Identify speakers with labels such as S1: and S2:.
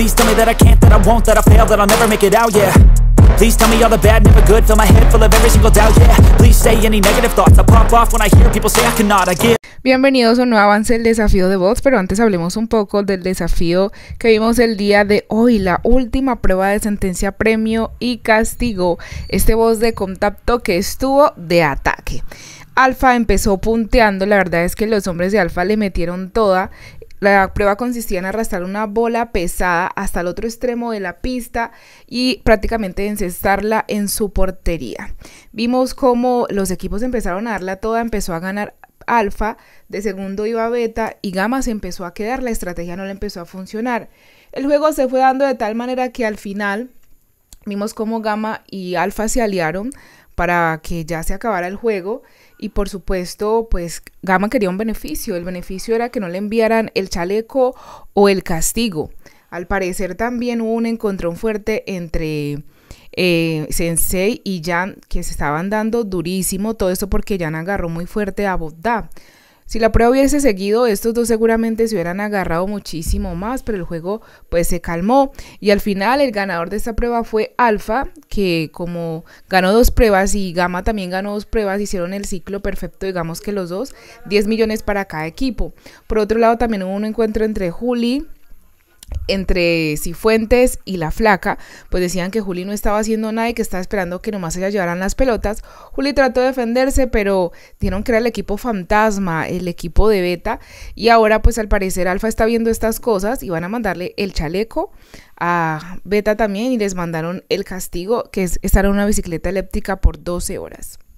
S1: Please tell me that I can't, that I won't, that I fail, that never make it out, yeah Please tell me the bad, never good Bienvenidos a un nuevo avance del desafío de voz pero antes hablemos un poco del desafío que vimos el día de hoy, la última prueba de sentencia premio y castigo, este voz de contacto que estuvo de ataque. Alfa empezó punteando, la verdad es que los hombres de Alfa le metieron toda la prueba consistía en arrastrar una bola pesada hasta el otro extremo de la pista y prácticamente encestarla en su portería. Vimos cómo los equipos empezaron a darla toda, empezó a ganar alfa, de segundo iba beta y gamma se empezó a quedar, la estrategia no le empezó a funcionar. El juego se fue dando de tal manera que al final vimos cómo gamma y alfa se aliaron para que ya se acabara el juego y por supuesto pues Gama quería un beneficio, el beneficio era que no le enviaran el chaleco o el castigo. Al parecer también hubo un encontrón fuerte entre eh, Sensei y Jan que se estaban dando durísimo todo eso porque Jan agarró muy fuerte a Bodda si la prueba hubiese seguido, estos dos seguramente se hubieran agarrado muchísimo más, pero el juego pues se calmó y al final el ganador de esta prueba fue Alfa, que como ganó dos pruebas y Gama también ganó dos pruebas, hicieron el ciclo perfecto, digamos que los dos, 10 millones para cada equipo. Por otro lado también hubo un encuentro entre Juli entre Cifuentes y la flaca, pues decían que Juli no estaba haciendo nada y que estaba esperando que nomás ella llevaran las pelotas. Juli trató de defenderse, pero dieron que era el equipo fantasma, el equipo de beta, y ahora pues al parecer Alfa está viendo estas cosas y van a mandarle el chaleco a Beta también y les mandaron el castigo que es estar en una bicicleta eléctrica por 12 horas.